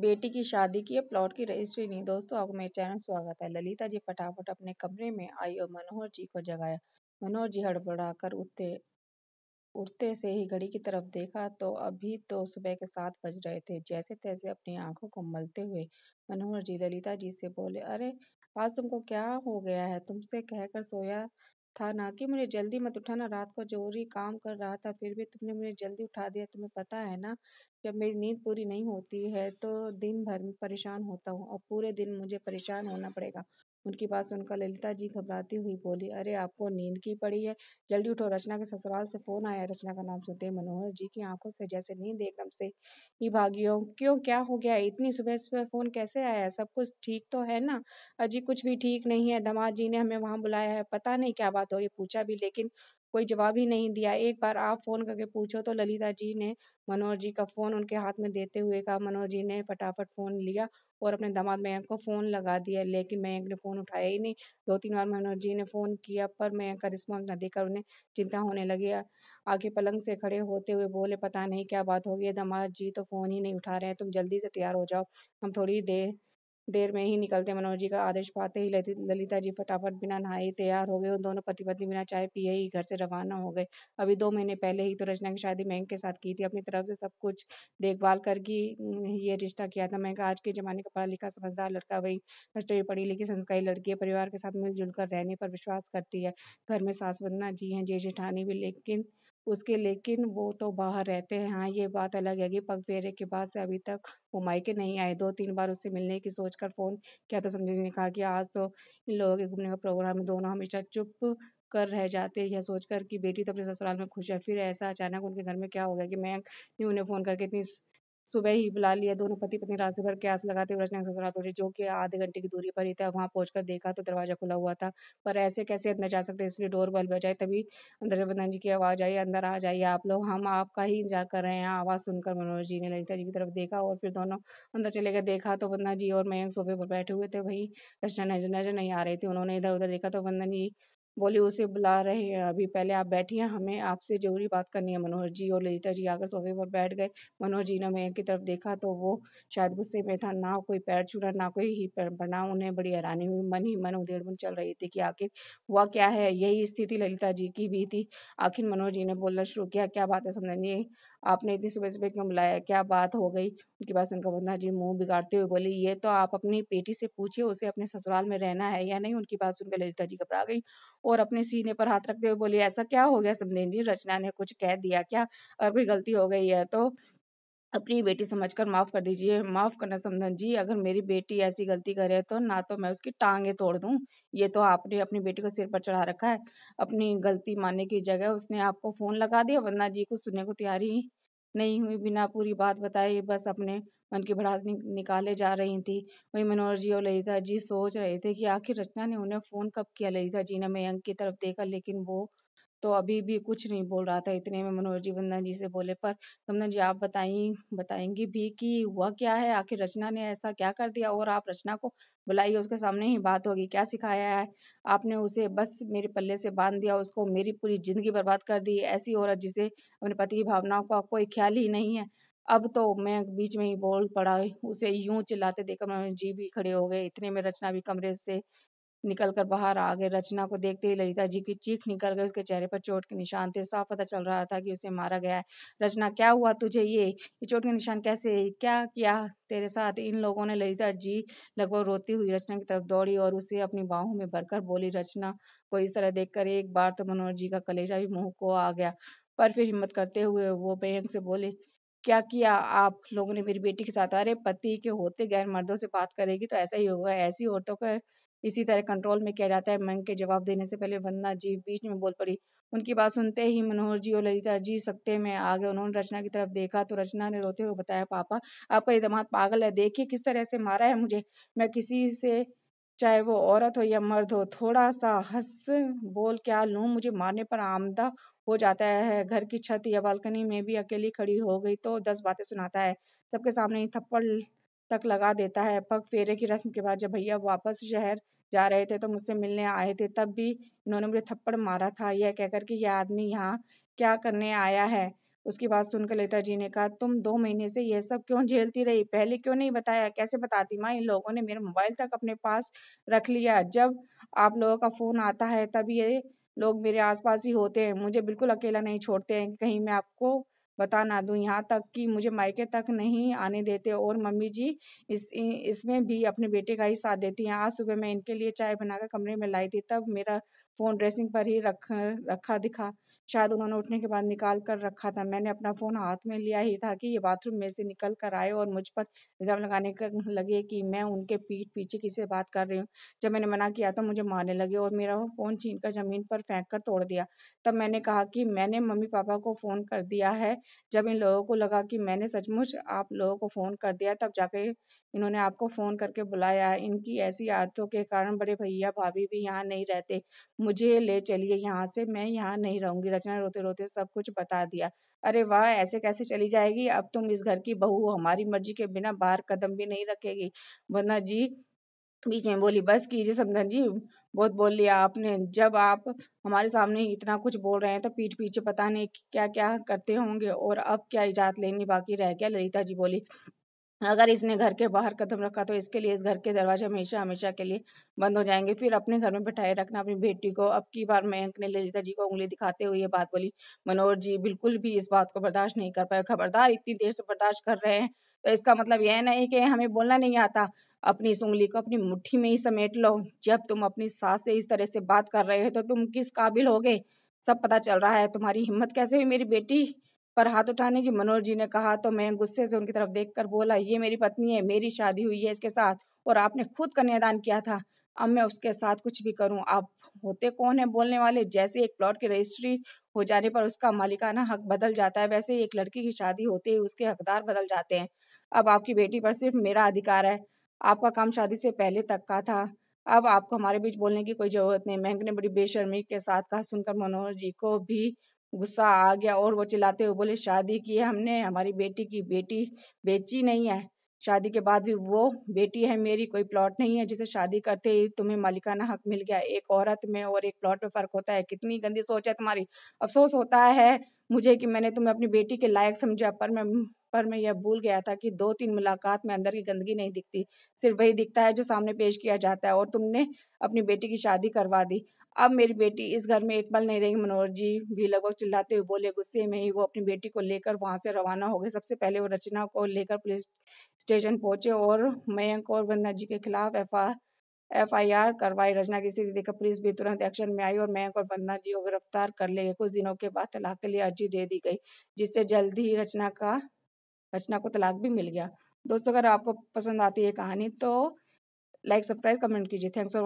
बेटी की शादी की है प्लॉट की रजिस्ट्री नहीं दोस्तों आपको मेरे चैनल स्वागत है ललिता जी फटाफट अपने कमरे में आई और मनोहर जी को जगाया मनोहर जी हड़बड़ाकर उठते उठते से ही घड़ी की तरफ देखा तो अभी तो सुबह के सात बज रहे थे जैसे तैसे अपनी आंखों को मलते हुए मनोहर जी ललिता जी से बोले अरे आज तुमको क्या हो गया है तुमसे कहकर सोया था ना कि मुझे जल्दी मत उठाना रात को जरूरी काम कर रहा था फिर भी तुमने मुझे जल्दी उठा दिया तुम्हें पता है ना जब मेरी नींद पूरी नहीं होती है तो दिन भर में परेशान होता हूँ और पूरे दिन मुझे परेशान होना पड़ेगा उनकी बात सुनकर ललिता जी घबराती हुई बोली अरे आपको नींद की पड़ी है जल्दी उठो रचना के ससुराल से फोन आया रचना का नाम सुनते मनोहर जी की आंखों से जैसे नींद एकदम से ही भागी हो क्यों क्या हो गया इतनी सुबह सुबह फोन कैसे आया सब कुछ ठीक तो है ना अजी कुछ भी ठीक नहीं है दमाद जी ने हमें वहां बुलाया है पता नहीं क्या बात होगी पूछा भी लेकिन कोई जवाब ही नहीं दिया एक बार आप फ़ोन करके पूछो तो ललिता जी ने मनोहर जी का फ़ोन उनके हाथ में देते हुए कहा मनोहर जी ने फटाफट फ़ोन लिया और अपने दामाद मयंक को फ़ोन लगा दिया लेकिन मयंक ने फ़ोन उठाया ही नहीं दो तीन बार मनोहर जी ने फ़ोन किया पर मयंक का रिस्पॉन्स न देकर उन्हें चिंता होने लगी आगे पलंग से खड़े होते हुए बोले पता नहीं क्या बात होगी दामाद जी तो फ़ोन ही नहीं उठा रहे हैं तुम जल्दी से तैयार हो जाओ हम थोड़ी देर देर में ही निकलते मनोज जी का आदेश पाते ही ललिता जी फटाफट बिना नहाए तैयार हो गए उन दोनों पति पत्नी बिना चाय पिए ही घर से रवाना हो गए अभी दो महीने पहले ही तो रचना की शादी मैंग के साथ की थी अपनी तरफ से सब कुछ देखभाल करके ये रिश्ता किया था मैंग आज के ज़माने का पढ़ा लिखा समझदार लड़का वही फर्स्ट पढ़ी लिखी संस्कारी लड़की है परिवार के साथ मिलजुल कर रहने पर विश्वास करती है घर में सास बंदना जी हैं जे जेठानी भी लेकिन उसके लेकिन वो तो बाहर रहते हैं हाँ ये बात अलग है कि पग फेरे के बाद से अभी तक वो मायके नहीं आए दो तीन बार उससे मिलने की सोच कर फ़ोन किया तो समझे ने कहा कि आज तो इन लोगों के घूमने का प्रोग्राम है दोनों हमेशा चुप कर रह जाते हैं यह सोचकर कि बेटी तो अपने ससुराल में खुश है फिर ऐसा अचानक उनके घर में क्या हो गया कि मैं उन्हें फ़ोन करके इतनी सुबह ही बुला लिया दोनों पति पत्नी रास्ते भर प्यास लगाते हुए रचना ससुराल पहुंचे जो कि आधे घंटे की दूरी पर ही था वहां पहुंचकर देखा तो दरवाजा खुला हुआ था पर ऐसे कैसे अंदर जा सकते इसलिए डोर बल बजाए तभी अंदर दर्जबंदन जी की आवाज़ आई अंदर आ जाइए आप लोग हम आपका ही इंतजार कर रहे हैं आवाज़ सुनकर मनोज जी ने ललिता जी की तरफ देखा और फिर दोनों अंदर चले गए देखा तो वंदना जी और मयंक सोफे पर बैठे हुए थे वहीं रचना नजर नजर नहीं आ रही थी उन्होंने इधर उधर देखा तो बंदन जी बोली उसे बुला रहे हैं अभी पहले आप बैठिए हमें आपसे ज़रूरी बात करनी है मनोहर जी और ललिता जी आकर सोफे पर बैठ गए मनोहर जी ने मेयर की तरफ देखा तो वो शायद गुस्से में था ना कोई पैर छूना ना कोई ही बना उन्हें बड़ी हैरानी हुई मन ही मन उधेड़बुन चल रही थी कि आखिर हुआ क्या है यही स्थिति ललिता जी की भी थी आखिर मनोहर जी ने बोलना शुरू किया क्या बात है समझ नहीं आपने इतनी सुबह सुबह क्यों बुलाया क्या बात हो गई उनके पास उनका मुन्ना जी मुंह बिगाड़ते हुए बोली ये तो आप अपनी बेटी से पूछिए उसे अपने ससुराल में रहना है या नहीं उनकी बात सुनकर ललिता जी घबरा गई और अपने सीने पर हाथ रखते हुए बोली ऐसा क्या हो गया समदेन जी रचना ने कुछ कह दिया क्या अगर कोई गलती हो गई है तो अपनी बेटी समझकर माफ़ कर दीजिए माफ़ करना समझन जी अगर मेरी बेटी ऐसी गलती करे तो ना तो मैं उसकी टांगे तोड़ दूं ये तो आपने अपनी बेटी को सिर पर चढ़ा रखा है अपनी गलती मानने की जगह उसने आपको फ़ोन लगा दिया वरना जी को सुनने को तैयारी ही नहीं हुई बिना पूरी बात बताए बस अपने मन की भड़ास निकाले जा रही थी वही मनोहर जी और ललिता जी सोच रहे थे कि आखिर रचना ने उन्हें फ़ोन कब किया ललिता जी ने मयंक की तरफ देखा लेकिन वो तो अभी भी कुछ नहीं बोल रहा था इतने में मनोहर जी वंदना जी से बोले पर वंदना जी आप बताई बताएंगी भी कि हुआ क्या है आखिर रचना ने ऐसा क्या कर दिया और आप रचना को बुलाइए उसके सामने ही बात होगी क्या सिखाया है आपने उसे बस मेरे पल्ले से बांध दिया उसको मेरी पूरी जिंदगी बर्बाद कर दी ऐसी औरत जिसे अपने पति की भावनाओं का कोई ख्याल ही नहीं है अब तो मैं बीच में ही बोल पड़ा उसे यूं चिल्लाते देखकर मनोहर जी भी खड़े हो गए इतने में रचना भी कमरे से निकल कर बाहर आ गए रचना को देखते ही ललिता जी की चीख निकल गई उसके चेहरे पर चोट के निशान थे साफ पता चल रहा था कि उसे मारा गया है रचना क्या हुआ तुझे ये ये चोट के निशान कैसे क्या किया तेरे साथ इन लोगों ने ललिता जी लगभग रोती हुई रचना की तरफ दौड़ी और उसे अपनी बाहों में भरकर बोली रचना को इस तरह देखकर एक बार तो मनोहर जी का कलेजा भी मुंह को आ गया पर फिर हिम्मत करते हुए वो बेहंग से बोले क्या किया आप लोगों ने मेरी बेटी के साथ अरे पति के होते गैर मर्दों से बात करेगी तो ऐसा ही होगा ऐसी औरतों का इसी तरह कंट्रोल में किया जाता है मांग के जवाब देने से पहले वंदना जी बीच में बोल पड़ी उनकी बात सुनते ही मनोहर जी और ललिता जी सकते में आ गए उन्होंने रचना की तरफ देखा तो रचना ने रोते हुए बताया पापा आपका ये दामाद पागल है देखिए किस तरह से मारा है मुझे मैं किसी से चाहे वो औरत हो या मर्द हो थोड़ा सा हंस बोल क्या लूँ मुझे मारने पर आमदा हो जाता है घर की छत या बालकनी में भी अकेली खड़ी हो गई तो दस बातें सुनाता है सबके सामने थप्पड़ तक लगा देता है पग फेरे की रस्म के बाद जब भैया वापस शहर जा रहे थे तो मुझसे मिलने आए थे तब भी इन्होंने मुझे थप्पड़ मारा था यह कहकर कि यह आदमी यहाँ क्या करने आया है उसकी बात सुनकर लेता जी ने कहा तुम दो महीने से यह सब क्यों झेलती रही पहले क्यों नहीं बताया कैसे बताती माँ इन लोगों ने मेरे मोबाइल तक अपने पास रख लिया जब आप लोगों का फ़ोन आता है तब ये लोग मेरे आसपास ही होते हैं मुझे बिल्कुल अकेला नहीं छोड़ते हैं कहीं मैं आपको बता ना दूँ यहाँ तक कि मुझे मायके तक नहीं आने देते और मम्मी जी इस इसमें भी अपने बेटे का ही साथ देती हैं आज सुबह मैं इनके लिए चाय बनाकर कमरे में लाई थी तब मेरा फ़ोन ड्रेसिंग पर ही रख रखा दिखा शायद उन्होंने उठने के बाद निकाल कर रखा था मैंने अपना फ़ोन हाथ में लिया ही था कि ये बाथरूम में से निकल कर आए और मुझ पर इल्ज़ाम लगाने कर लगे कि मैं उनके पीठ पीछे किसी से बात कर रही हूँ जब मैंने मना किया तो मुझे मारने लगे और मेरा वो फ़ोन छीन कर ज़मीन पर फेंक कर तोड़ दिया तब मैंने कहा कि मैंने मम्मी पापा को फ़ोन कर दिया है जब इन लोगों को लगा कि मैंने सचमुच आप लोगों को फ़ोन कर दिया तब जाके इन्होंने आपको फ़ोन करके बुलाया है इनकी ऐसी आदतों के कारण बड़े भैया भाभी भी यहाँ नहीं रहते मुझे ले चलिए यहाँ से मैं यहाँ नहीं रहूंगी रचना रोते रोते सब कुछ बता दिया अरे वाह ऐसे कैसे चली जाएगी अब तुम इस घर की बहू हो हमारी मर्जी के बिना बाहर कदम भी नहीं रखेगी वरना जी बीच में बोली बस कीजिए समझन जी बहुत बोल लिया आपने जब आप हमारे सामने इतना कुछ बोल रहे हैं तो पीठ पीछे पता नहीं क्या क्या करते होंगे और अब क्या इजाजत लेनी बाकी रह गया ललिता जी बोली अगर इसने घर के बाहर कदम रखा तो इसके लिए इस घर के दरवाजे हमेशा हमेशा के लिए बंद हो जाएंगे फिर अपने घर में बिठाए रखना अपनी बेटी को अब की बार मयंक ने ललिता जी को उंगली दिखाते हुए ये बात बोली मनोहर जी बिल्कुल भी इस बात को बर्दाश्त नहीं कर पाए खबरदार इतनी देर से बर्दाश्त कर रहे हैं तो इसका मतलब यह नहीं कि हमें बोलना नहीं आता अपनी इस उंगली को अपनी मुट्ठी में ही समेट लो जब तुम अपनी सास से इस तरह से बात कर रहे हो तो तुम किस काबिल होगे सब पता चल रहा है तुम्हारी हिम्मत कैसे हुई मेरी बेटी पर हाथ उठाने की मनोज जी ने कहा तो मैं गुस्से से उनकी तरफ देख बोला ये मेरी पत्नी है मेरी शादी हुई है इसके साथ और आपने खुद कन्यादान किया था अब मैं उसके साथ कुछ भी करूं आप होते कौन है बोलने वाले जैसे एक प्लॉट की रजिस्ट्री हो जाने पर उसका मालिकाना हक बदल जाता है वैसे एक लड़की की शादी होते ही उसके हकदार बदल जाते हैं अब आपकी बेटी पर सिर्फ मेरा अधिकार है आपका काम शादी से पहले तक का था अब आपको हमारे बीच बोलने की कोई जरूरत नहीं महंग ने बड़ी बेशर्मी के साथ कहा सुनकर मनोहर जी को भी गुस्सा आ गया और वो चिल्लाते हुए बोले शादी की है हमने हमारी बेटी की बेटी बेची नहीं है शादी के बाद भी वो बेटी है मेरी कोई प्लॉट नहीं है जिसे शादी करते ही तुम्हें मालिकाना हक मिल गया एक औरत में और एक प्लॉट में फर्क होता है कितनी गंदी सोच है तुम्हारी अफसोस होता है मुझे कि मैंने तुम्हें अपनी बेटी के लायक समझा पर मैं पर मैं यह भूल गया था कि दो तीन मुलाकात में अंदर की गंदगी नहीं दिखती सिर्फ वही दिखता है जो सामने पेश किया जाता है और तुमने अपनी बेटी की शादी करवा दी अब मेरी बेटी इस घर में एक पल नहीं रहेगी मनोहर जी भी लगभग चिल्लाते हुए बोले गुस्से में ही वो अपनी बेटी को लेकर वहां से रवाना हो गए सबसे पहले वो रचना को लेकर पुलिस स्टेशन पहुंचे और मयंक और वंदना जी के खिलाफ एफ एफआईआर करवाई रचना की स्थिति देखकर पुलिस भी तुरंत एक्शन में आई और मयंक और वंदना जी को गिरफ्तार कर ले कुछ दिनों के बाद तलाक के लिए अर्जी दे दी गई जिससे जल्द ही रचना का रचना को तलाक भी मिल गया दोस्तों अगर आपको पसंद आती है कहानी तो लाइक सब्सक्राइब कमेंट कीजिए थैंक्स फॉर